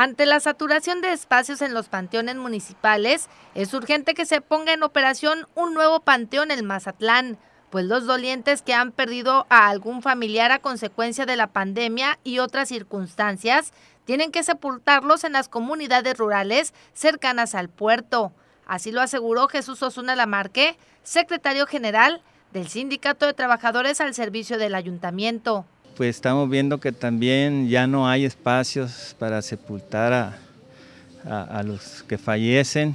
Ante la saturación de espacios en los panteones municipales, es urgente que se ponga en operación un nuevo panteón en Mazatlán, pues los dolientes que han perdido a algún familiar a consecuencia de la pandemia y otras circunstancias tienen que sepultarlos en las comunidades rurales cercanas al puerto. Así lo aseguró Jesús Osuna Lamarque, secretario general del Sindicato de Trabajadores al Servicio del Ayuntamiento pues estamos viendo que también ya no hay espacios para sepultar a, los que fallecen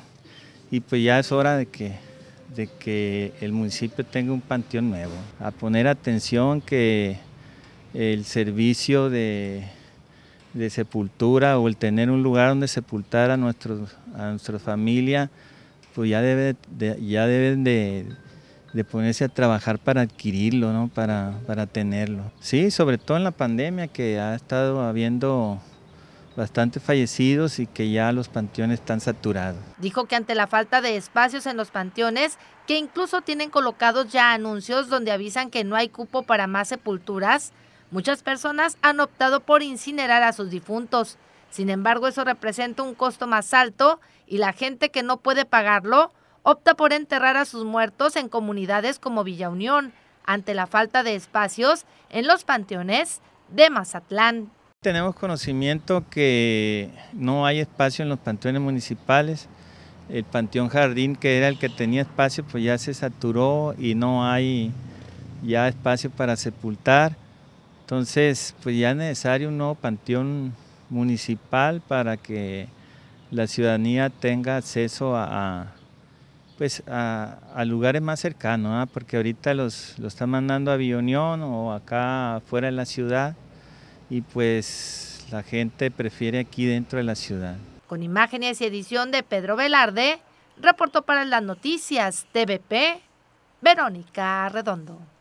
y pues ya es hora de que, de que el municipio tenga un panteón nuevo. A poner atención que el servicio de, sepultura o el tener un lugar donde sepultar a, nuestros, a nuestra familia, pues ya, debe, ya deben de de ponerse a trabajar para adquirirlo, ¿no? para, para tenerlo. Sí, sobre todo en la pandemia que ha estado habiendo bastante fallecidos y que ya los panteones están saturados. Dijo que ante la falta de espacios en los panteones, que incluso tienen colocados ya anuncios donde avisan que no hay cupo para más sepulturas, muchas personas han optado por incinerar a sus difuntos. Sin embargo, eso representa un costo más alto y la gente que no puede pagarlo opta por enterrar a sus muertos en comunidades como Villa Unión, ante la falta de espacios en los panteones de Mazatlán. Tenemos conocimiento que no hay espacio en los panteones municipales. El panteón jardín, que era el que tenía espacio, pues ya se saturó y no hay ya espacio para sepultar. Entonces, pues ya es necesario un nuevo panteón municipal para que la ciudadanía tenga acceso a pues a, lugares más cercanos, ¿ah? porque ahorita los, están mandando a Villunión o acá fuera de la ciudad y pues la gente prefiere aquí dentro de la ciudad. Con imágenes y edición de Pedro Velarde, reportó para las noticias TVP Verónica Redondo.